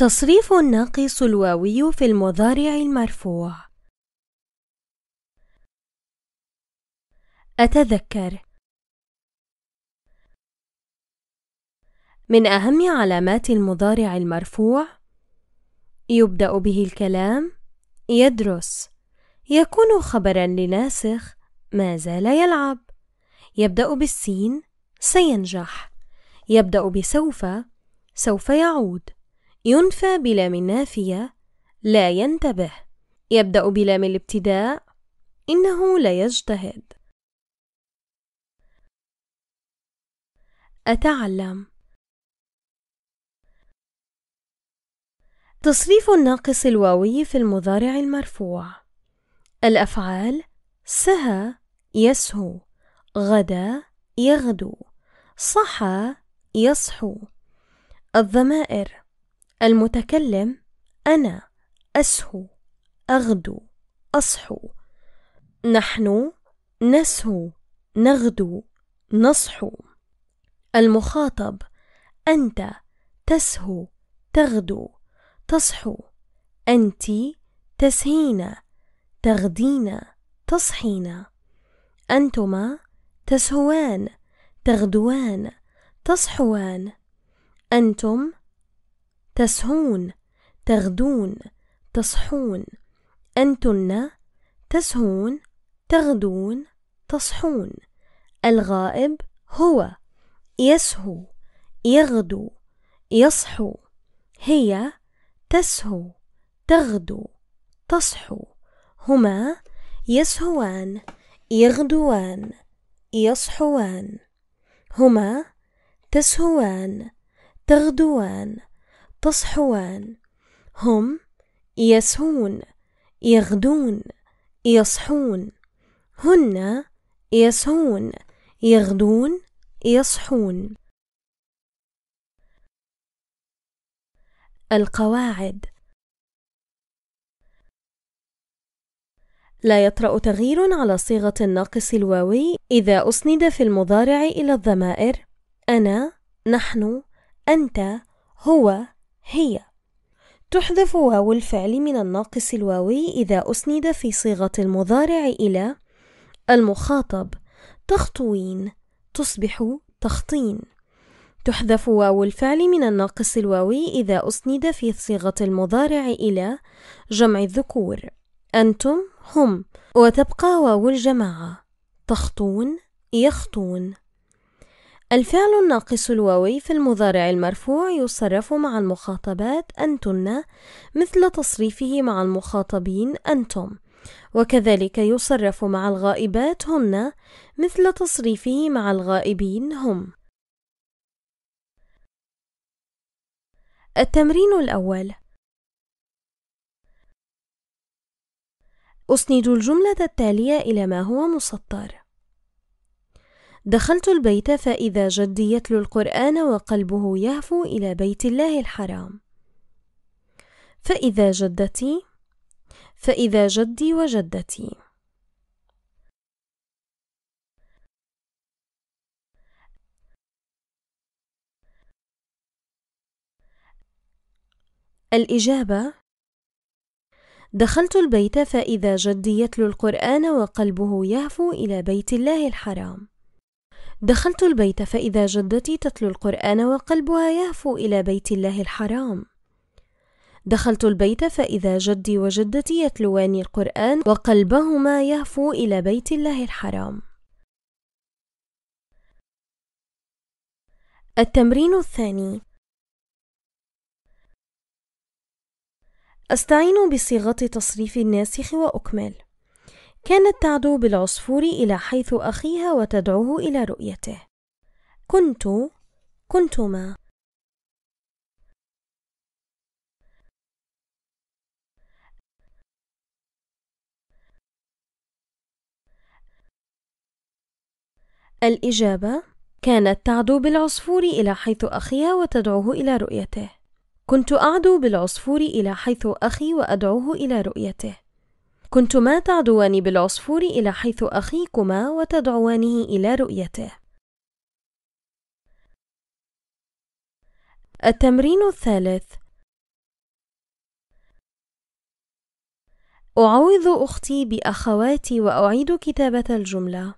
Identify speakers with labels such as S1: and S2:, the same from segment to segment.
S1: تصريف الناقص الواوي في المضارع المرفوع أتذكر من أهم علامات المضارع المرفوع يبدأ به الكلام يدرس يكون خبرا لناسخ ما زال يلعب يبدأ بالسين سينجح يبدأ بسوف سوف يعود ينفى بلام النافية لا ينتبه يبدأ بلام الابتداء إنه لا يجتهد أتعلم تصريف الناقص الواوي في المضارع المرفوع الأفعال سهى يسهو غدا يغدو صحى يصحو الضمائر المتكلم أنا أسهو أغدو أصحو نحن نسهو نغدو نصحو المخاطب أنت تسهو تغدو تصحو أنت تسهين تغدين تصحين أنتما تسهوان تغدوان تصحوان أنتم تسهون تغدون تصحون أنتن تسهون تغدون تصحون الغائب هو يسهو يغدو يصحو هي تسهو تغدو تصحو هما يسهوان يغدوان يصحوان هما تسهوان تغدوان تصحوان هم يسهون يغدون يصحون هن يسهون يغدون يصحون القواعد لا يطرأ تغيير على صيغة الناقص الواوي إذا أسند في المضارع إلى الضمائر أنا، نحن، أنت، هو، هي تحذف واو الفعل من الناقص الواوي إذا أسند في صيغة المضارع إلى المخاطب تخطوين تصبح تخطين تحذف واو الفعل من الناقص الواوي إذا أسند في صيغة المضارع إلى جمع الذكور أنتم هم وتبقى واو الجماعة تخطون يخطون الفعل الناقص الواوي في المضارع المرفوع يصرف مع المخاطبات أنتن مثل تصريفه مع المخاطبين أنتم وكذلك يصرف مع الغائبات هن مثل تصريفه مع الغائبين هم التمرين الأول أسند الجملة التالية إلى ما هو مسطر دخلت البيت فإذا جدي يتلو القرآن وقلبه يهفو إلى بيت الله الحرام فإذا جدتي فإذا جدي وجدتي الإجابة دخلت البيت فإذا جدي يتلو القرآن وقلبه يهفو إلى بيت الله الحرام دخلت البيت فإذا جدتي تتلو القرآن وقلبها يهفو إلى بيت الله الحرام. دخلت البيت فإذا جدي وجدتي يتلوان القرآن وقلبهما يهفو إلى بيت الله الحرام. التمرين الثاني أستعين بصيغة تصريف الناسخ وأكمل كانت تعدو بالعصفور إلى حيث أخيها وتدعوه إلى رؤيته كنت كنتما الإجابة كانت تعدو بالعصفور إلى حيث أخيها وتدعوه إلى رؤيته كنت أعدو بالعصفور إلى حيث أخي وأدعوه إلى رؤيته كنتما تعدوان بالعصفور إلى حيث أخيكما وتدعوانه إلى رؤيته. التمرين الثالث أعوض أختي بأخواتي وأعيد كتابة الجملة.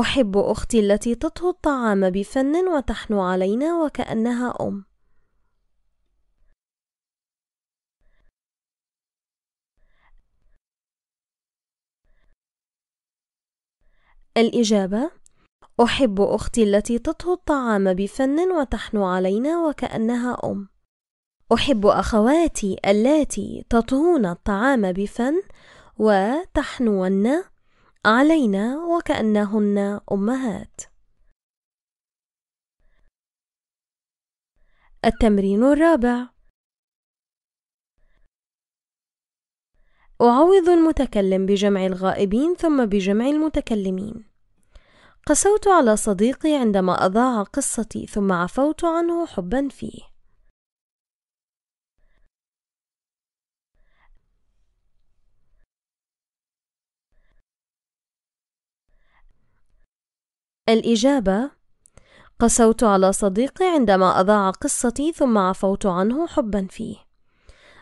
S1: أحب أختي التي تطهو الطعام بفن وتحنو علينا وكأنها أم. الإجابة أحب أختي التي تطهو الطعام بفن وتحنو علينا وكأنها أم أحب أخواتي اللاتي تطهون الطعام بفن وتحنون علينا وكأنهن أمهات التمرين الرابع أعوض المتكلم بجمع الغائبين ثم بجمع المتكلمين قسوت على صديقي عندما أضاع قصتي ثم عفوت عنه حبا فيه الإجابة قسوت على صديقي عندما أضاع قصتي ثم عفوت عنه حبا فيه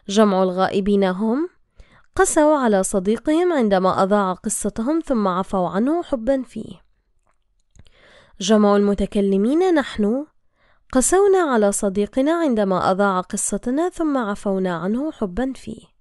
S1: جمع الغائبين هم قسوا على صديقهم عندما أضاع قصتهم ثم عفوا عنه حبا فيه جمع المتكلمين نحن قسونا على صديقنا عندما أضاع قصتنا ثم عفونا عنه حبا فيه